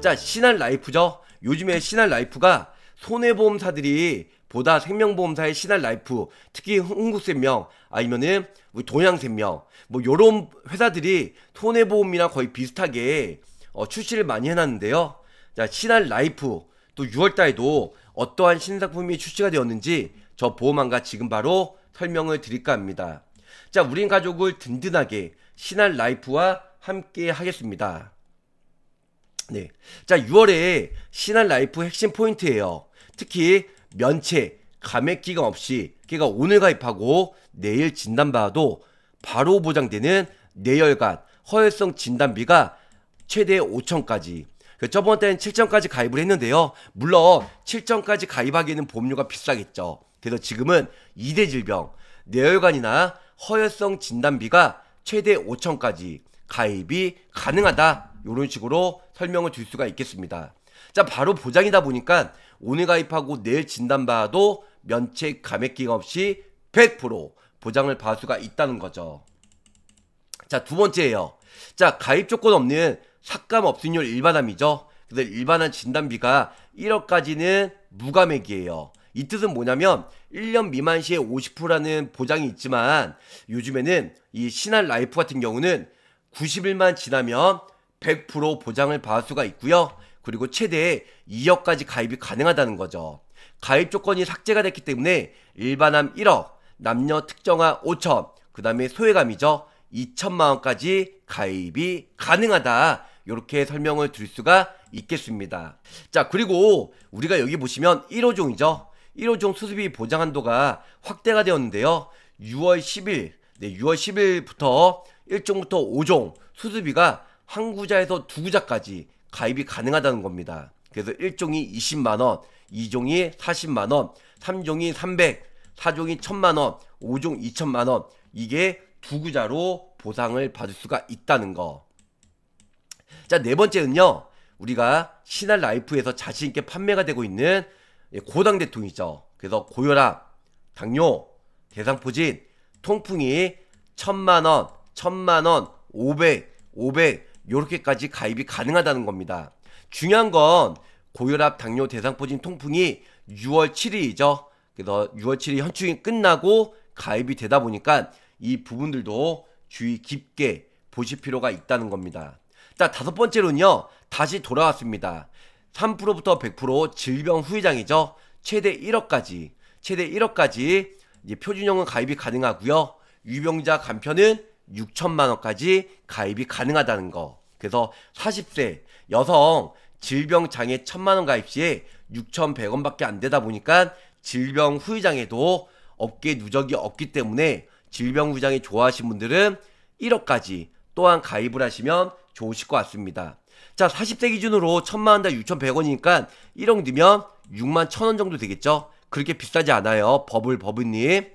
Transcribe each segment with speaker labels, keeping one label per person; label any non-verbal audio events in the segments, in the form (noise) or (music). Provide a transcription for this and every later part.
Speaker 1: 자, 신한 라이프죠. 요즘에 신한 라이프가 손해보험사들이 보다 생명보험사의 신한 라이프, 특히 흥국생명 아니면은 뭐 동양생명 뭐 요런 회사들이 손해보험이랑 거의 비슷하게 어, 출시를 많이 해놨는데요. 자, 신한 라이프 또 6월달에도 어떠한 신상품이 출시가 되었는지 저 보험안과 지금 바로 설명을 드릴까 합니다. 자, 우린 가족을 든든하게 신한 라이프와 함께 하겠습니다. 네. 자, 6월에 신한 라이프 핵심 포인트예요. 특히 면체, 감액 기간 없이 걔가 오늘 가입하고 내일 진단받아도 바로 보장되는 뇌혈관 허혈성 진단비가 최대 5천까지 그 저번 때는 7천까지 가입을 했는데요. 물론 7천까지 가입하기에는 보험료가 비싸겠죠. 그래서 지금은 2대 질병, 뇌혈관이나 허혈성 진단비가 최대 5천까지 가입이 가능하다 이런 식으로 설명을 줄 수가 있겠습니다. 자, 바로 보장이다 보니까 오늘 가입하고 내일 진단 받아도 면책 감액 기간 없이 100% 보장을 받을 수가 있다는 거죠. 자, 두 번째예요. 자, 가입 조건 없는 삭감 없수인율 일반함이죠. 그래서 일반한 진단비가 1억까지는 무감액이에요. 이 뜻은 뭐냐면 1년 미만 시에 50%라는 보장이 있지만 요즘에는 이 신한 라이프 같은 경우는 90일만 지나면 100% 보장을 받을 수가 있고요. 그리고 최대 2억까지 가입이 가능하다는 거죠. 가입 조건이 삭제가 됐기 때문에 일반암 1억, 남녀 특정화 5천, 그 다음에 소외감이죠. 2천만 원까지 가입이 가능하다. 이렇게 설명을 드릴 수가 있겠습니다. 자, 그리고 우리가 여기 보시면 1호종이죠. 1호종 수수비 보장 한도가 확대가 되었는데요. 6월 10일, 네, 6월 10일부터 1종부터 5종 수수비가 한 구자에서 두 구자까지 가입이 가능하다는 겁니다. 그래서 1종이 20만원, 2종이 40만원, 3종이 300, 4종이 1000만원, 5종 2000만원, 이게 두 구자로 보상을 받을 수가 있다는 거. 자, 네 번째는요, 우리가 신한 라이프에서 자신있게 판매가 되고 있는 예, 고당 대통이죠. 령 그래서 고혈압, 당뇨, 대상포진, 통풍이 1 천만원, 1 천만원, 오백, 오백, 이렇게까지 가입이 가능하다는 겁니다. 중요한 건 고혈압, 당뇨, 대상포진 통풍이 6월 7일이죠. 그래서 6월 7일 현충이 끝나고 가입이 되다 보니까 이 부분들도 주의 깊게 보실 필요가 있다는 겁니다. 자, 다섯 번째로는요. 다시 돌아왔습니다. 3%부터 100% 질병 후유장이죠. 최대 1억까지 최대 1억까지 표준형은 가입이 가능하고요. 유병자 간편은 6천만 원까지 가입이 가능하다는 거. 그래서 40세 여성 질병 장애 천만 원 가입 시에 6,100원밖에 안 되다 보니까 질병 후유장애도 업계 누적이 없기 때문에 질병 후유장애 좋아하신 분들은 1억까지 또한 가입을 하시면 좋으실 것 같습니다. 자, 4 0세 기준으로 천만 원당 6,100원이니까 1억 넣으면 6만 1천원 정도 되겠죠? 그렇게 비싸지 않아요. 버블 버블님.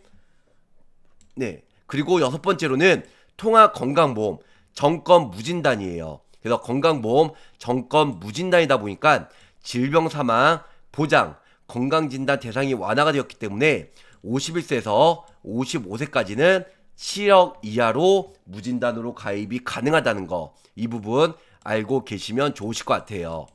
Speaker 1: 네. 그리고 여섯 번째로는 통합 건강보험 정권 무진단이에요. 그래서 건강보험 정권 무진단이다 보니까 질병 사망 보장 건강진단 대상이 완화가 되었기 때문에 51세에서 55세까지는 7억 이하로 무진단으로 가입이 가능하다는 거. 이 부분 알고 계시면 좋으실 것 같아요.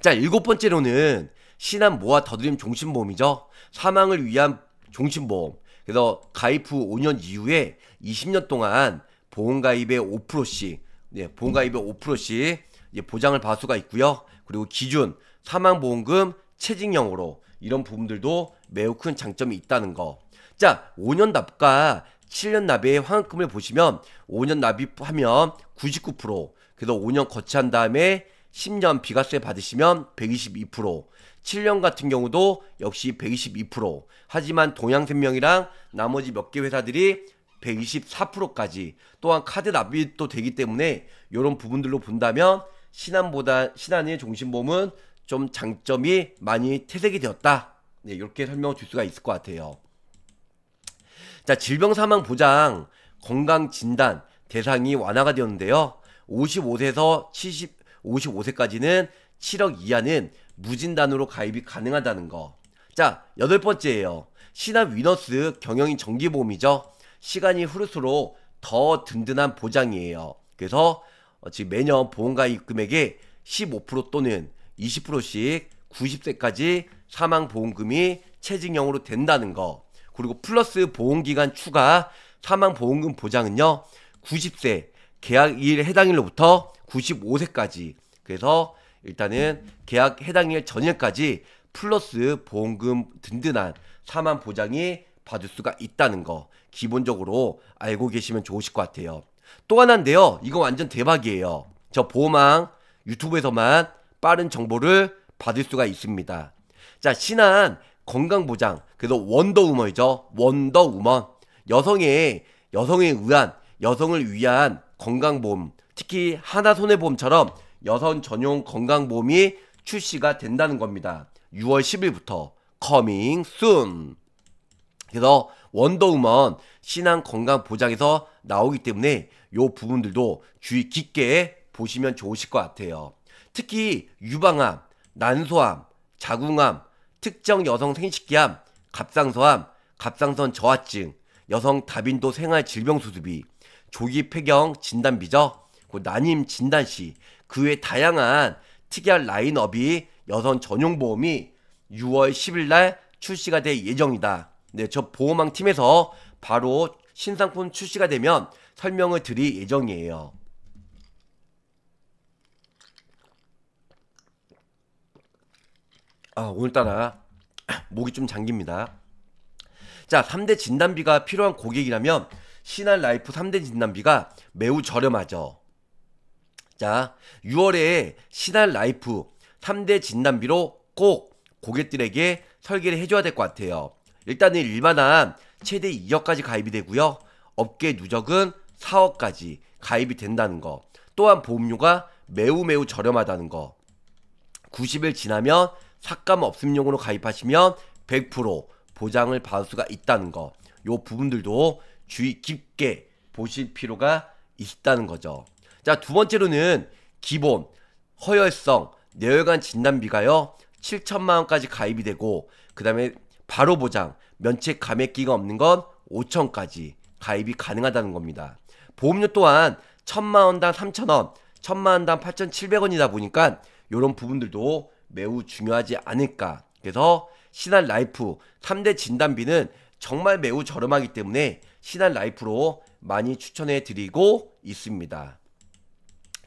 Speaker 1: 자, 일곱 번째로는 신한 모아 더드림 종신보험이죠. 사망을 위한 종신보험. 그래서 가입 후 5년 이후에 20년 동안 보험가입의 5%씩 예, 보험가입의 5%씩 보장을 받을 수가 있고요. 그리고 기준 사망보험금 체증형으로 이런 부분들도 매우 큰 장점이 있다는 거. 자, 5년 납과 7년 납의 환급금을 보시면 5년 납입하면 99%, 그래서 5년 거치한 다음에 10년 비과세 받으시면 122%, 7년 같은 경우도 역시 122% 하지만 동양생명이랑 나머지 몇 개 회사들이 124%까지 또한 카드 납입도 되기 때문에 이런 부분들로 본다면 신한보다 신한의 종신보험은 좀 장점이 많이 퇴색이 되었다. 네, 이렇게 설명을 줄 수가 있을 것 같아요. 자, 질병 사망 보장 건강 진단 대상이 완화가 되었는데요. 55세에서 70 55세까지는 7억 이하는 무진단으로 가입이 가능하다는 거. 자, 여덟 번째예요. 신한 위너스 경영인 정기보험이죠. 시간이 흐를수록 더 든든한 보장이에요. 그래서 어, 지금 매년 보험가입 금액의 15% 또는 20%씩 90세까지 사망보험금이 체증형으로 된다는 거. 그리고 플러스 보험기간 추가 사망보험금 보장은요. 90세 계약 2일 해당일로부터 95세까지. 그래서 일단은 계약 해당일 전일까지 플러스 보험금 든든한 사망 보장이 받을 수가 있다는 거 기본적으로 알고 계시면 좋으실 것 같아요. 또 하나인데요. 이거 완전 대박이에요. 저 보험왕 유튜브에서만 빠른 정보를 받을 수가 있습니다. 자, 신한 건강보장, 그래서 원더우먼이죠. 원더우먼. 여성의, 여성에 의한, 여성을 위한 건강보험, 특히 하나손해보험처럼 여성 전용 건강보험이 출시가 된다는 겁니다. 6월 10일부터 coming soon. 그래서 원더우먼 신앙 건강 보장에서 나오기 때문에 요 부분들도 주의 깊게 보시면 좋으실 것 같아요. 특히 유방암, 난소암, 자궁암, 특정 여성 생식기암, 갑상선암, 갑상선 저하증, 여성 다빈도 생활 질병 수습이 조기 폐경 진단 비죠 난임 진단 시 그외 다양한 특이한 라인업이 여성 전용 보험이 6월 10일 날 출시가 될 예정이다. 네, 저 보험왕 팀에서 바로 신상품 출시가 되면 설명을 드릴 예정이에요. 아, 오늘따라 (clears throat) 목이 좀 잠깁니다. 자, 3대 진단비가 필요한 고객이라면 신한 라이프 3대 진단비가 매우 저렴하죠. 자, 6월에 신한 라이프 3대 진단비로 꼭 고객들에게 설계를 해줘야 될 것 같아요. 일단은 일반한 최대 2억까지 가입이 되고요. 업계 누적은 4억까지 가입이 된다는 거. 또한 보험료가 매우 매우 저렴하다는 거. 90일 지나면 삭감 없음용으로 가입하시면 100% 보장을 받을 수가 있다는 거. 요 부분들도 주의 깊게 보실 필요가 있다는 거죠. 자, 두 번째로는 기본, 허혈성, 뇌혈관 진단비가요. 7천만 원까지 가입이 되고 그다음에 바로 보장, 면책 감액기가 없는 건 5천까지 가입이 가능하다는 겁니다. 보험료 또한 천만 원당 3천 원, 천만 원당 8,700원이다 보니까 이런 부분들도 매우 중요하지 않을까. 그래서 신한 라이프 3대 진단비는 정말 매우 저렴하기 때문에 신한 라이프로 많이 추천해 드리고 있습니다.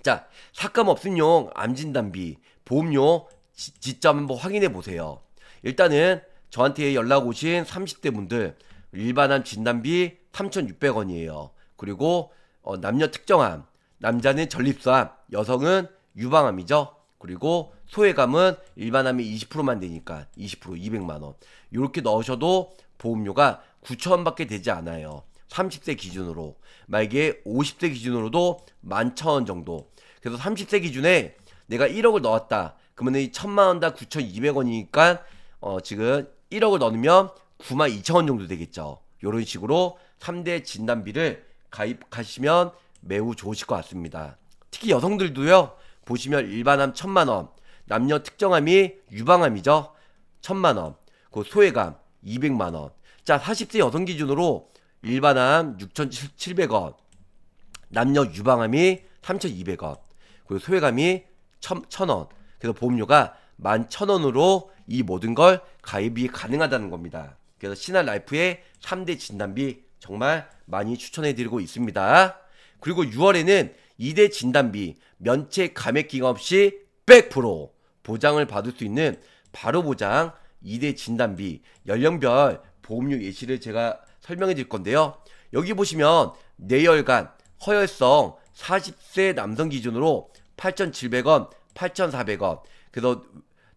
Speaker 1: 자, 삭감 없음용 암진단비, 보험료 지점 한번 확인해 보세요. 일단은 저한테 연락 오신 30대 분들 일반암 진단비 3,600원이에요. 그리고 어, 남녀 특정암, 남자는 전립선, 여성은 유방암이죠. 그리고 소외감은 일반암이 20%만 되니까 20% 200만 원. 이렇게 넣으셔도 보험료가 9천 원밖에 되지 않아요. 30세 기준으로 만약에 50세 기준으로도 만천원 정도 그래서 30세 기준에 내가 1억을 넣었다 그러면 1,000만원 당 9,200원이니까 어 지금 1억을 넣으면 9만2천원 정도 되겠죠 요런 식으로 3대 진단비를 가입하시면 매우 좋으실 것 같습니다 특히 여성들도요 보시면 일반암 1,000만원 남녀 특정암이 유방암이죠 1,000만원 그 소외감 200만원 자 40세 여성 기준으로 일반암 6,700원, 남녀 유방암이 3,200원, 그리고 소외감이 1,000원, 그래서 보험료가 11,000원으로 이 모든 걸 가입이 가능하다는 겁니다. 그래서 신한 라이프의 3대 진단비 정말 많이 추천해 드리고 있습니다. 그리고 6월에는 2대 진단비 면책 감액 기간 없이 100% 보장을 받을 수 있는 바로 보장 2대 진단비 연령별 보험료 예시를 제가 설명해 드릴 건데요. 여기 보시면 뇌혈관, 허혈성 40세 남성 기준으로 8,700원, 8,400원. 그래서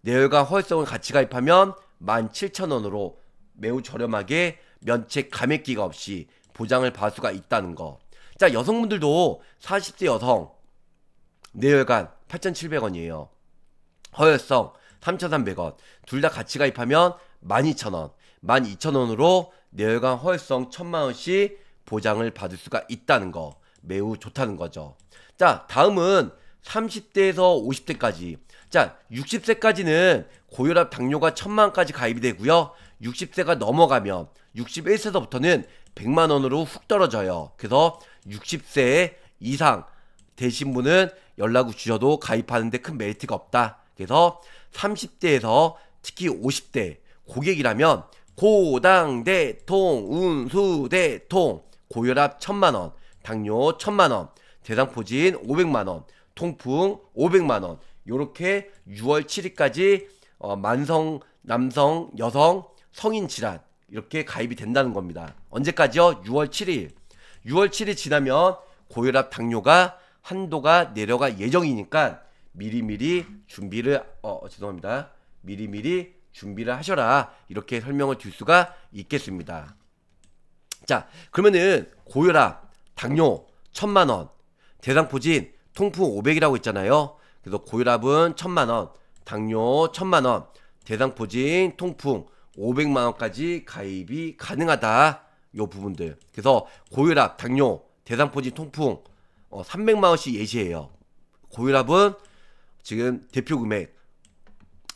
Speaker 1: 뇌혈관 허혈성을 같이 가입하면 17,000원으로 매우 저렴하게 면책 감액기가 없이 보장을 받을 수가 있다는 거. 자, 여성분들도 40세 여성 뇌혈관 8,700원이에요. 허혈성 3,300원. 둘 다 같이 가입하면 12,000원, 12,000원으로 내열관 허위성 천만 원씩 보장을 받을 수가 있다는 거 매우 좋다는 거죠. 자 다음은 30대에서 50대까지 자 60세까지는 고혈압 당뇨가 천만까지 가입이 되고요. 60세가 넘어가면 61세서부터는 100만 원으로 훅 떨어져요. 그래서 60세 이상 되신 분은 연락을 주셔도 가입하는데 큰 메리트가 없다. 그래서 30대에서 특히 50대 고객이라면 고당 대통, 운수 대통, 고혈압 천만원, 당뇨 천만원, 대상포진 5 0 0만원 통풍 5 0 0만원 요렇게 6월 7일까지 어, 만성, 남성, 여성, 성인 질환 이렇게 가입이 된다는 겁니다. 언제까지요? 6월 7일. 6월 7일 지나면 고혈압 당뇨가 한도가 내려갈 예정이니까 미리미리 준비를 어, 어 죄송합니다. 미리미리 준비를 하셔라 이렇게 설명을 줄 수가 있겠습니다. 자 그러면은 고혈압, 당뇨 천만 원, 대상포진, 통풍 500이라고 있잖아요. 그래서 고혈압은 천만 원, 당뇨 천만 원, 대상포진, 통풍 500만 원까지 가입이 가능하다. 요 부분들. 그래서 고혈압, 당뇨, 대상포진, 통풍 어, 300만 원씩 예시해요. 고혈압은 지금 대표 금액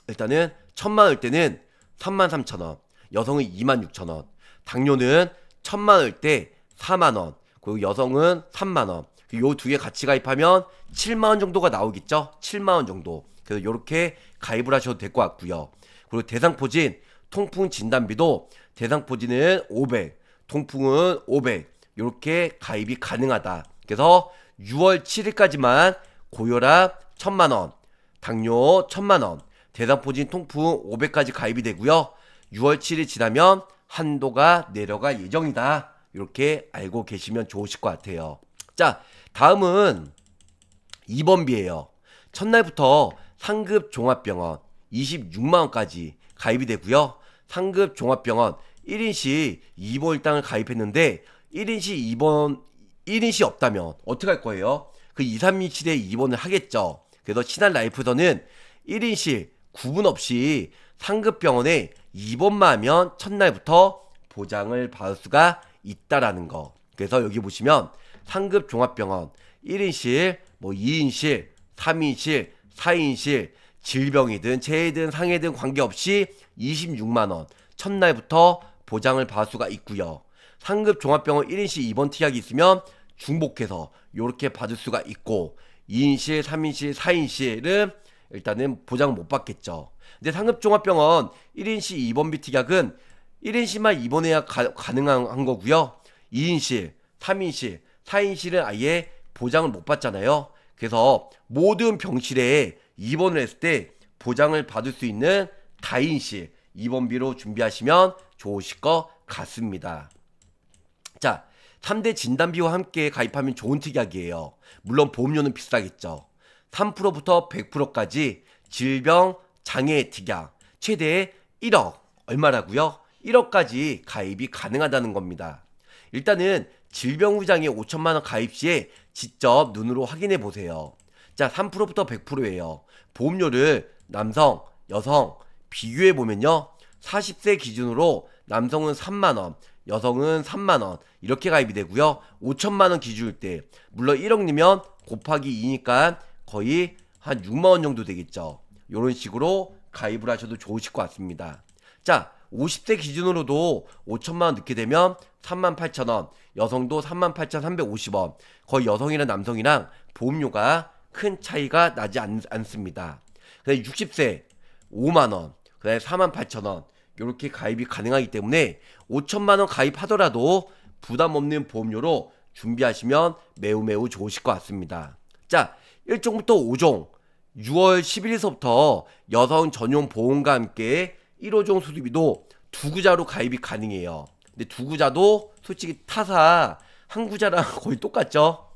Speaker 1: 일단은 천만 을 때는 3만 3천 원, 여성은 2만 6천 원, 당뇨는 천만 을때 4만 원, 그리고 여성은 3만 원. 그 요두개 같이 가입하면 7만 원 정도가 나오겠죠? 7만 원 정도. 그래서 요렇게 가입을 하셔도 될 것 같고요. 그리고 대상포진 통풍 진단비도 대상포진은 500, 통풍은 500. 요렇게 가입이 가능하다. 그래서 6월 7일까지만 고혈압 1000만 원, 당뇨 1000만 원, 대상포진 통풍 500까지 가입이 되고요. 6월 7일 지나면 한도가 내려갈 예정이다. 이렇게 알고 계시면 좋으실 것 같아요. 자, 다음은 2번비예요. 첫날부터 상급 종합병원 26만원까지 가입이 되고요. 상급 종합병원 1인시 2번 일당을 가입했는데 1인시 2번 1인시 없다면 어떻게 할 거예요? 그 2, 3인실에 입원을 하겠죠. 그래서 신한 라이프에서는 1인실 구분 없이 상급 병원에 입원만 하면 첫날부터 보장을 받을 수가 있다라는 거. 그래서 여기 보시면 상급 종합병원 1인실, 뭐 2인실, 3인실, 4인실, 질병이든 재해든 상해든 관계없이 26만 원 첫날부터 보장을 받을 수가 있고요. 상급 종합병원 1인실 입원 특약이 있으면 중복해서 이렇게 받을 수가 있고 2인실, 3인실, 4인실은 일단은 보장 못 받겠죠. 근데 상급종합병원 1인실 입원비특약은 1인실만 입원해야 가, 능한 거고요. 2인실, 3인실, 4인실은 아예 보장을 못 받잖아요. 그래서 모든 병실에 입원을 했을 때 보장을 받을 수 있는 다인실 입원비로 준비하시면 좋으실 것 같습니다. 자, 3대 진단비와 함께 가입하면 좋은 특약이에요. 물론 보험료는 비싸겠죠. 3%부터 100%까지 질병 장애 특약 최대 1억 얼마라고요? 1억까지 가입이 가능하다는 겁니다. 일단은 질병 후장에 5천만 원 가입 시에 직접 눈으로 확인해 보세요. 자, 3%부터 100%예요. 보험료를 남성, 여성 비교해 보면요. 40세 기준으로 남성은 3만 원, 여성은 3만 원 이렇게 가입이 되고요. 5천만 원 기준일 때 물론 1억이면 곱하기 2니까 거의 한 6만원 정도 되겠죠. 이런 식으로 가입을 하셔도 좋으실 것 같습니다. 자, 50세 기준으로도 5천만원 넣게 되면 38,000원, 여성도 38,350원, 거의 여성이나 남성이랑 보험료가 큰 차이가 나지 않, 습니다 그다음에 60세 5만원, 그다음에 48,000원, 이렇게 가입이 가능하기 때문에 5천만원 가입하더라도 부담 없는 보험료로 준비하시면 매우 매우 좋으실 것 같습니다. 자, 1종부터 5종, 6월 11일서부터 여성 전용 보험과 함께 1호종 수리비도 두 구자로 가입이 가능해요. 근데 두 구자도 솔직히 타사 한 구자랑 (laughs) 거의 똑같죠?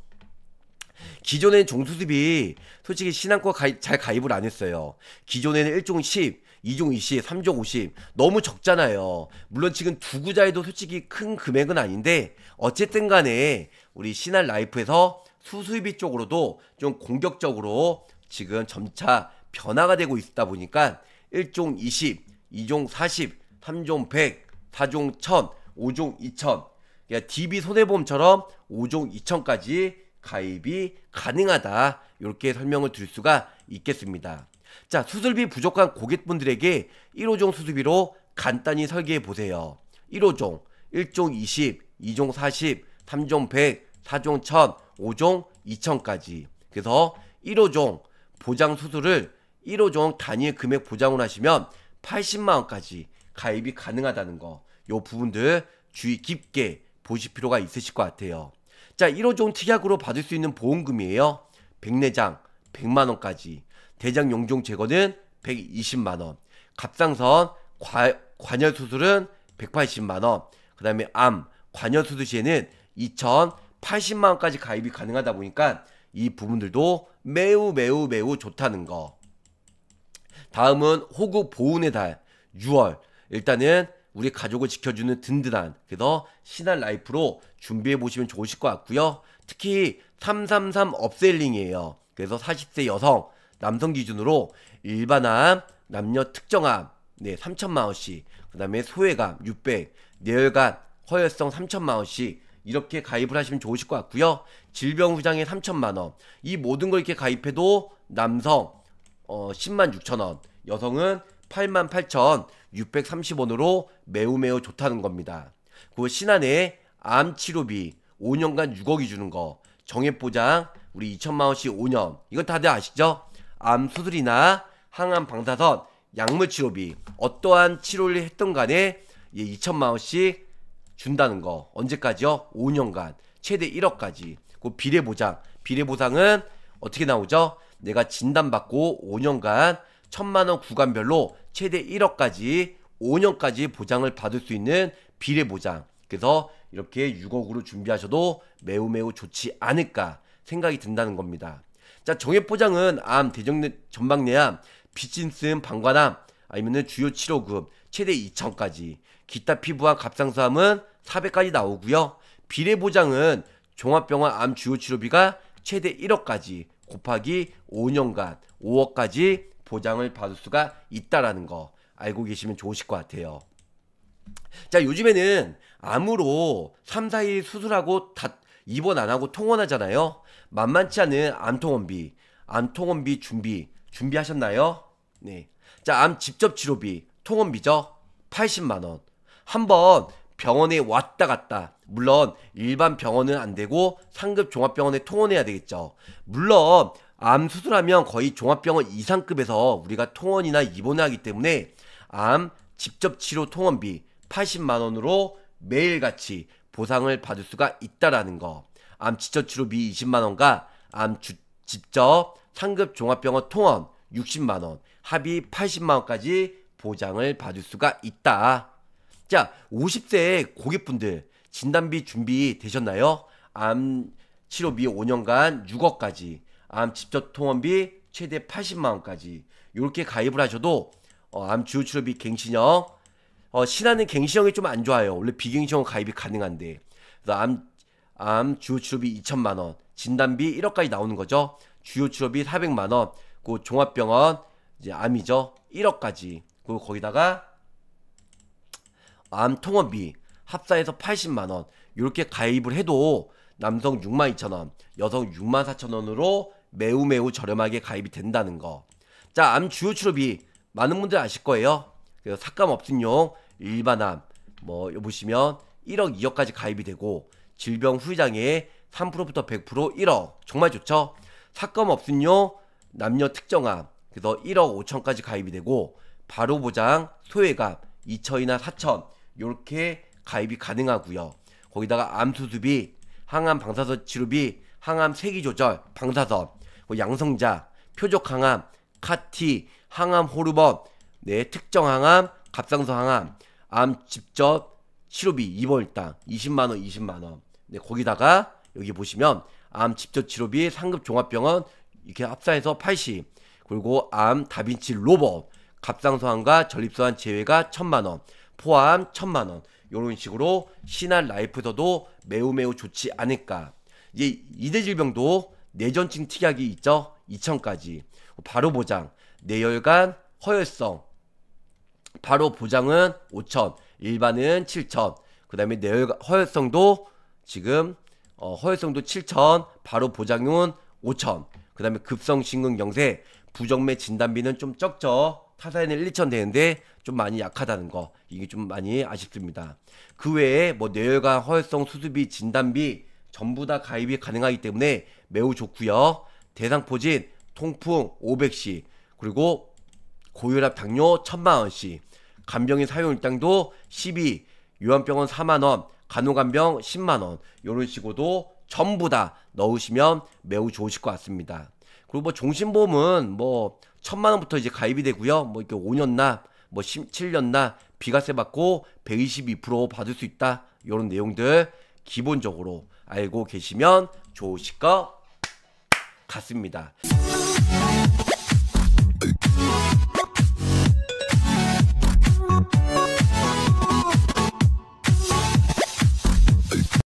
Speaker 1: 기존에는 종수습이 솔직히 신한과 가입, 잘 가입을 안 했어요. 기존에는 1종 10, 2종 20, 3종 50 너무 적잖아요. 물론 지금 두 구자에도 솔직히 큰 금액은 아닌데 어쨌든 간에 우리 신한 라이프에서 수수비 쪽으로도 좀 공격적으로 지금 점차 변화가 되고 있다 보니까 1종 20, 2종 40, 3종 100, 4종 1000, 5종 2000. DB 손해보험처럼 5종 2000까지 가입이 가능하다. 이렇게 설명을 드릴 수가 있겠습니다. 자, 수술비 부족한 고객분들에게 1호종 수술비로 간단히 설계해 보세요. 1호종, 1종 20, 2종 40, 3종 100, 4종 1000, 5종 2천까지. 그래서 1호종 보장 수수를 1호종 단위 의 금액 보장을 하시면 80만 원까지 가입이 가능하다는 거. 요 부분들 주의 깊게 보실 필요가 있으실 것 같아요. 자, 1호종 특약으로 받을 수 있는 보험금이에요. 백내장 100만 원까지. 대장 용종 제거는 120만 원. 갑상선 과, 관열 수술은 180만 원. 그다음에 암관여 수술 시에는 2 0 80만 원까지 가입이 가능하다 보니까 이 부분들도 매우 매우 매우 좋다는 거. 다음은 호구 보은의 달 6월 일단은 우리 가족을 지켜주는 든든한 그래서 신한 라이프로 준비해 보시면 좋으실 것 같고요. 특히 333 업셀링이에요. 그래서 40세 여성 남성 기준으로 일반암 남녀 특정암 네 3천만 원씩 그다음에 소외감 600 내혈관 허혈성 3천만 원씩 이렇게 가입을 하시면 좋으실 것 같고요. 질병후장에 3천만 원. 이 모든 걸 이렇게 가입해도 남성 어, 10만 6천 원, 여성은 8만 8천 630원으로 매우 매우 좋다는 겁니다. 그 신한의 암 치료비 5년간 6억이 주는 거, 정액 보장 우리 2천만 원씩 5년. 이건 다들 아시죠? 암 수술이나 항암 방사선, 약물 치료비 어떠한 치료를 했던 간에 2천만 예, 원씩 준다는 거 언제까지요? 5년간 최대 1억까지 그 비례 보장 비례 보상은 어떻게 나오죠? 내가 진단받고 5년간 천만원 구간별로 최대 1억까지 5년까지 보장을 받을 수 있는 비례 보장 그래서 이렇게 6억으로 준비하셔도 매우 매우 좋지 않을까 생각이 든다는 겁니다. 자 정액 보장은암대정 전방내암 비진슨 방관암 아니면은 주요 치료 금 최대 2천까지 기타 피부와갑상선암은 400까지 나오고요. 비례 보장은 종합병원 암 주요 치료비가 최대 1억까지 곱하기 5년간 5억까지 보장을 받을 수가 있다라는 거 알고 계시면 좋으실 것 같아요. 자, 요즘에는 암으로 3, 4일 수술하고 다 입원 안 하고 통원하잖아요. 만만치 않은 암통원비, 암통원비 준비, 준비하셨나요? 네, 자, 암 직접 치료비, 통원비죠? 80만원. 한번 병원에 왔다 갔다. 물론 일반 병원은 안 되고 상급 종합병원에 통원해야 되겠죠. 물론 암 수술하면 거의 종합병원 이상급에서 우리가 통원이나 입원을 하기 때문에 암 직접 치료 통원비 80만 원으로 매일같이 보상을 받을 수가 있다라는 거. 암 직접 치료비 20만 원과 암 주, 직접 상급 종합병원 통원 60만 원, 합의 80만 원까지 보장을 받을 수가 있다. 자, 50세 고객분들 진단비 준비 되셨나요? 암 치료비 5년간 6억까지, 암 직접 통원비 최대 80만 원까지 이렇게 가입을 하셔도 어, 암 주요 치료비 갱신형 어, 신하는 갱신형이 좀 안 좋아요. 원래 비갱신형 가입이 가능한데 그래서 암, 암 주요 치료비 2천만 원, 진단비 1억까지 나오는 거죠. 주요 치료비 400만 원, 그 종합병원 이제 암이죠. 1억까지. 그리고 거기다가 암 통원비 합사해서 80만 원. 이렇게 가입을 해도 남성 6만 2천 원, 여성 6만 4천 원으로 매우 매우 저렴하게 가입이 된다는 거. 자, 암 주요 치료비 많은 분들 아실 거예요. 그래서 삭감 없음용 일반암 뭐 보시면 1억 2억까지 가입이 되고 질병 후유장애 3%부터 100% 1억 정말 좋죠. 삭감 없음료 남녀 특정합 그래서 1억 5천까지 가입이 되고 바로 보장 소외감 2천이나 4천 이렇게 가입이 가능하고요. 거기다가 암 수술비, 항암 방사선 치료비, 항암 세기 조절, 방사선, 뭐 양성자, 표적 항암, 카티, 항암 호르몬, 네 특정 항암, 갑상선 항암, 암 직접 치료비 2원일당 20만 원, 20만 원. 네 거기다가 여기 보시면 암 직접 치료비 상급 종합병원 이렇게 합산해서 80. 그리고 암 다빈치 로봇 갑상선과 암 전립선 암 제외가 천만 원, 포함 천만 원. 요런 식으로 신한 라이프서도 매우 매우 좋지 않을까. 이제 이대 질병도 내전증 특약이 있죠. 2천까지. 바로 보장, 내혈관, 허혈성. 바로 보장은 5천, 일반은 7천. 그다음에 내혈관 허혈성도 지금 어, 허혈성도 7천, 바로 보장은 5천. 그 다음에 급성심근경색, 부정맥 진단비는 좀 적죠. 타사에는 1, 2천 되는데 좀 많이 약하다는 거 이게 좀 많이 아쉽습니다. 그 외에 뭐 뇌혈관 허혈성 수술비 진단비 전부 다 가입이 가능하기 때문에 매우 좋고요. 대상포진 통풍 500씩 그리고 고혈압 당뇨 1000만 원씩 간병인 사용 일당도 12 요양병원 4만 원 간호간병 10만 원요런 식으로도 전부 다 넣으시면 매우 좋으실 것 같습니다. 그리고 뭐 종신보험은 뭐 천만 원부터 이제 가입이 되고요. 뭐 이렇게 5년나 뭐 7년나 비과세 받고 122% 받을 수 있다. 이런 내용들 기본적으로 알고 계시면 좋으실 것 같습니다.